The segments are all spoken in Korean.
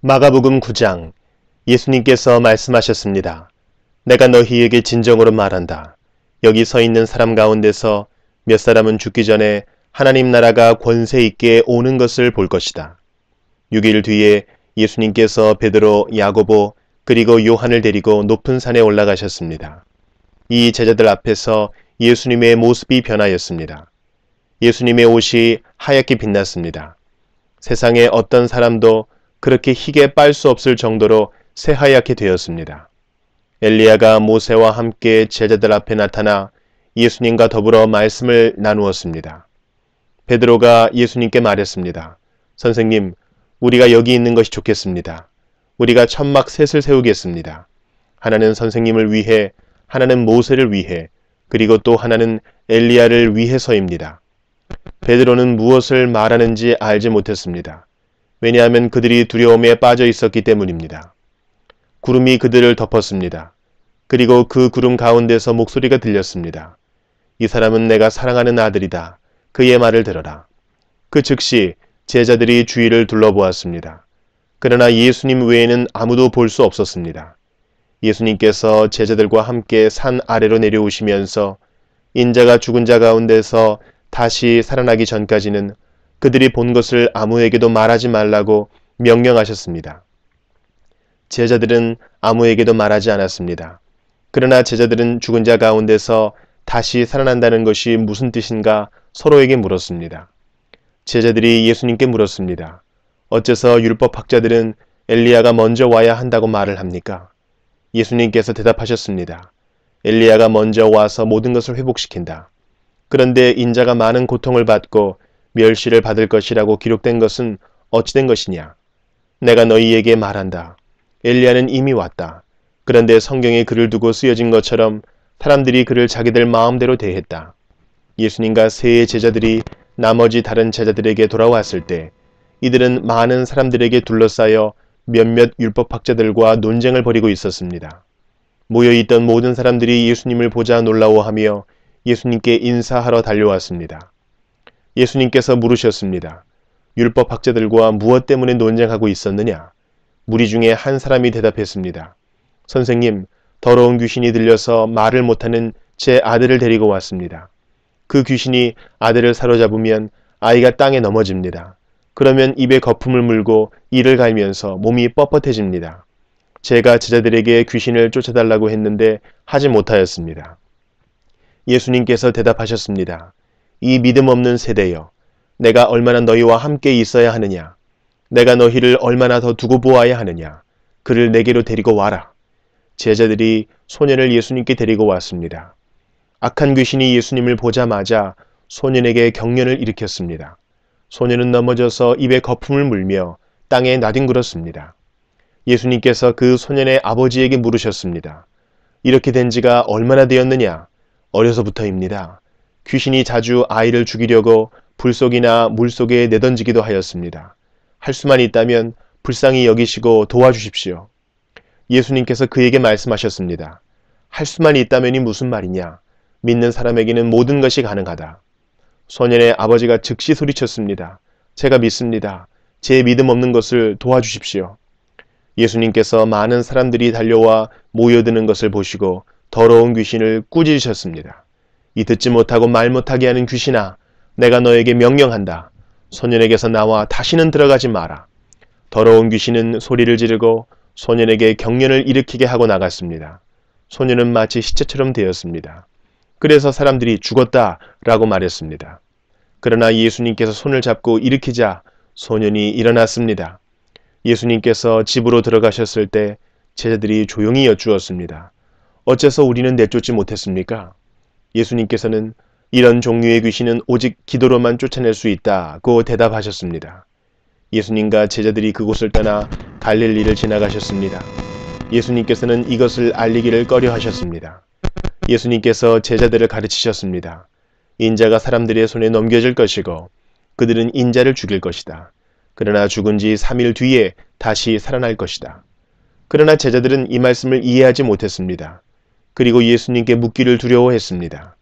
마가복음 9장 예수님께서 말씀하셨습니다. 내가 너희에게 진정으로 말한다. 여기 서 있는 사람 가운데서 몇 사람은 죽기 전에 하나님 나라가 권세 있게 오는 것을 볼 것이다. 6일 뒤에 예수님께서 베드로, 야고보 그리고 요한을 데리고 높은 산에 올라가셨습니다. 이 제자들 앞에서 예수님의 모습이 변하였습니다. 예수님의 옷이 하얗게 빛났습니다. 세상에 어떤 사람도 그렇게 희게 빨 수 없을 정도로 새하얗게 되었습니다. 엘리야가 모세와 함께 제자들 앞에 나타나 예수님과 더불어 말씀을 나누었습니다. 베드로가 예수님께 말했습니다. 선생님, 우리가 여기 있는 것이 좋겠습니다. 우리가 천막 셋을 세우겠습니다. 하나는 선생님을 위해, 하나는 모세를 위해, 그리고 또 하나는 엘리야를 위해서입니다. 베드로는 무엇을 말하는지 알지 못했습니다. 왜냐하면 그들이 두려움에 빠져 있었기 때문입니다. 구름이 그들을 덮었습니다. 그리고 그 구름 가운데서 목소리가 들렸습니다. 이 사람은 내가 사랑하는 아들이다. 그의 말을 들어라. 그 즉시 제자들이 주위를 둘러보았습니다. 그러나 예수님 외에는 아무도 볼 수 없었습니다. 예수님께서 제자들과 함께 산 아래로 내려오시면서 인자가 죽은 자 가운데서 다시 살아나기 전까지는 그들이 본 것을 아무에게도 말하지 말라고 명령하셨습니다. 제자들은 아무에게도 말하지 않았습니다. 그러나 제자들은 죽은 자 가운데서 다시 살아난다는 것이 무슨 뜻인가 서로에게 물었습니다. 제자들이 예수님께 물었습니다. 어째서 율법학자들은 엘리야가 먼저 와야 한다고 말을 합니까? 예수님께서 대답하셨습니다. 엘리야가 먼저 와서 모든 것을 회복시킨다. 그런데 인자가 많은 고통을 받고 멸시를 받을 것이라고 기록된 것은 어찌된 것이냐? 내가 너희에게 말한다. 엘리야는 이미 왔다. 그런데 성경에 그를 두고 쓰여진 것처럼 사람들이 그를 자기들 마음대로 대했다. 예수님과 세 제자들이 나머지 다른 제자들에게 돌아왔을 때 이들은 많은 사람들에게 둘러싸여 몇몇 율법학자들과 논쟁을 벌이고 있었습니다. 모여있던 모든 사람들이 예수님을 보자 놀라워하며 예수님께 인사하러 달려왔습니다. 예수님께서 물으셨습니다. 율법 학자들과 무엇 때문에 논쟁하고 있었느냐? 무리 중에 한 사람이 대답했습니다. 선생님, 더러운 귀신이 들려서 말을 못하는 제 아들을 데리고 왔습니다. 그 귀신이 아들을 사로잡으면 아이가 땅에 넘어집니다. 그러면 입에 거품을 물고 이를 갈면서 몸이 뻣뻣해집니다. 제가 제자들에게 귀신을 쫓아달라고 했는데 하지 못하였습니다. 예수님께서 대답하셨습니다. 이 믿음 없는 세대여 내가 얼마나 너희와 함께 있어야 하느냐 내가 너희를 얼마나 더 두고 보아야 하느냐 그를 내게로 데리고 와라 제자들이 소년을 예수님께 데리고 왔습니다. 악한 귀신이 예수님을 보자마자 소년에게 경련을 일으켰습니다. 소년은 넘어져서 입에 거품을 물며 땅에 나뒹굴었습니다. 예수님께서 그 소년의 아버지에게 물으셨습니다. 이렇게 된 지가 얼마나 되었느냐? 어려서부터입니다. 귀신이 자주 아이를 죽이려고 불속이나 물속에 내던지기도 하였습니다. 할 수만 있다면 불쌍히 여기시고 도와주십시오. 예수님께서 그에게 말씀하셨습니다. 할 수만 있다면이 무슨 말이냐? 믿는 사람에게는 모든 것이 가능하다. 소년의 아버지가 즉시 소리쳤습니다. 제가 믿습니다. 제 믿음 없는 것을 도와주십시오. 예수님께서 많은 사람들이 달려와 모여드는 것을 보시고 더러운 귀신을 꾸짖으셨습니다. 이 듣지 못하고 말 못하게 하는 귀신아 내가 너에게 명령한다. 소년에게서 나와 다시는 들어가지 마라. 더러운 귀신은 소리를 지르고 소년에게 경련을 일으키게 하고 나갔습니다. 소년은 마치 시체처럼 되었습니다. 그래서 사람들이 죽었다 라고 말했습니다. 그러나 예수님께서 손을 잡고 일으키자 소년이 일어났습니다. 예수님께서 집으로 들어가셨을 때 제자들이 조용히 여쭈었습니다. 어째서 우리는 내쫓지 못했습니까? 예수님께서는 이런 종류의 귀신은 오직 기도로만 쫓아낼 수 있다고 대답하셨습니다. 예수님과 제자들이 그곳을 떠나 갈릴리를 지나가셨습니다. 예수님께서는 이것을 알리기를 꺼려 하셨습니다. 예수님께서 제자들을 가르치셨습니다. 인자가 사람들의 손에 넘겨질 것이고 그들은 인자를 죽일 것이다. 그러나 죽은 지 3일 뒤에 다시 살아날 것이다. 그러나 제자들은 이 말씀을 이해하지 못했습니다. 그리고 예수님께 묻기를 두려워했습니다.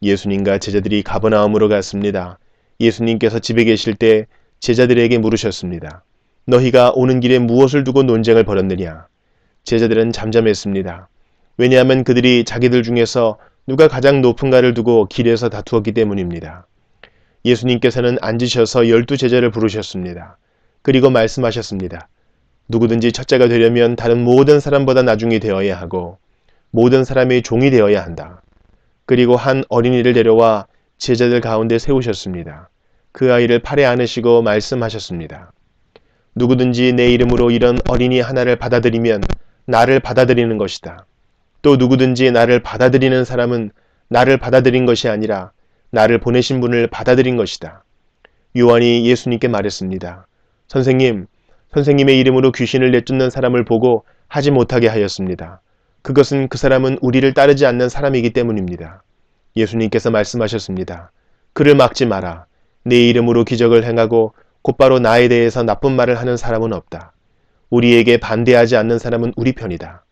예수님과 제자들이 가버나움으로 갔습니다. 예수님께서 집에 계실 때 제자들에게 물으셨습니다. 너희가 오는 길에 무엇을 두고 논쟁을 벌였느냐? 제자들은 잠잠했습니다. 왜냐하면 그들이 자기들 중에서 누가 가장 높은가를 두고 길에서 다투었기 때문입니다. 예수님께서는 앉으셔서 열두 제자를 부르셨습니다. 그리고 말씀하셨습니다. 누구든지 첫째가 되려면 다른 모든 사람보다 나중이 되어야 하고 모든 사람의 종이 되어야 한다. 그리고 한 어린이를 데려와 제자들 가운데 세우셨습니다. 그 아이를 팔에 안으시고 말씀하셨습니다. 누구든지 내 이름으로 이런 어린이 하나를 받아들이면 나를 받아들이는 것이다. 또 누구든지 나를 받아들이는 사람은 나를 받아들인 것이 아니라 나를 보내신 분을 받아들인 것이다. 요한이 예수님께 말했습니다. 선생님, 선생님의 이름으로 귀신을 내쫓는 사람을 보고 하지 못하게 하였습니다. 그것은 그 사람은 우리를 따르지 않는 사람이기 때문입니다. 예수님께서 말씀하셨습니다. 그를 막지 마라. 내 이름으로 기적을 행하고 곧바로 나에 대해서 나쁜 말을 하는 사람은 없다. 우리에게 반대하지 않는 사람은 우리 편이다.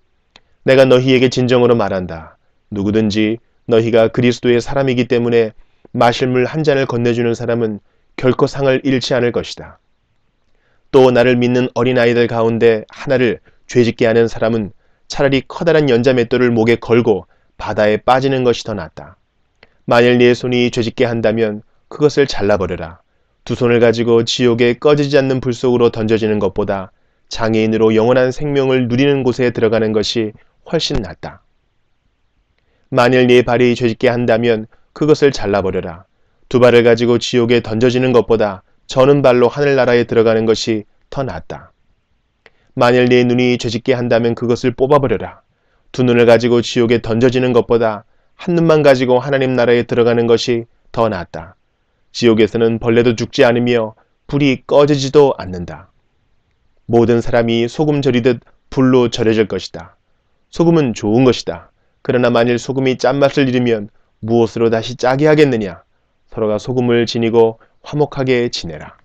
내가 너희에게 진정으로 말한다. 누구든지 너희가 그리스도의 사람이기 때문에 마실 물 한 잔을 건네주는 사람은 결코 상을 잃지 않을 것이다. 또 나를 믿는 어린아이들 가운데 하나를 죄짓게 하는 사람은 차라리 커다란 연자맷돌을 목에 걸고 바다에 빠지는 것이 더 낫다. 만일 네 손이 죄짓게 한다면 그것을 잘라버려라. 두 손을 가지고 지옥에 꺼지지 않는 불 속으로 던져지는 것보다 장애인으로 영원한 생명을 누리는 곳에 들어가는 것이 훨씬 낫다. 만일 네 발이 죄짓게 한다면 그것을 잘라버려라. 두 발을 가지고 지옥에 던져지는 것보다 저는 발로 하늘나라에 들어가는 것이 더 낫다. 만일 네 눈이 죄짓게 한다면 그것을 뽑아버려라. 두 눈을 가지고 지옥에 던져지는 것보다 한 눈만 가지고 하나님 나라에 들어가는 것이 더 낫다. 지옥에서는 벌레도 죽지 않으며 불이 꺼지지도 않는다. 모든 사람이 소금 절이듯 불로 절여질 것이다. 소금은 좋은 것이다. 그러나 만일 소금이 짠맛을 잃으면 무엇으로 다시 짜게 하겠느냐? 서로가 소금을 지니고 화목하게 지내라.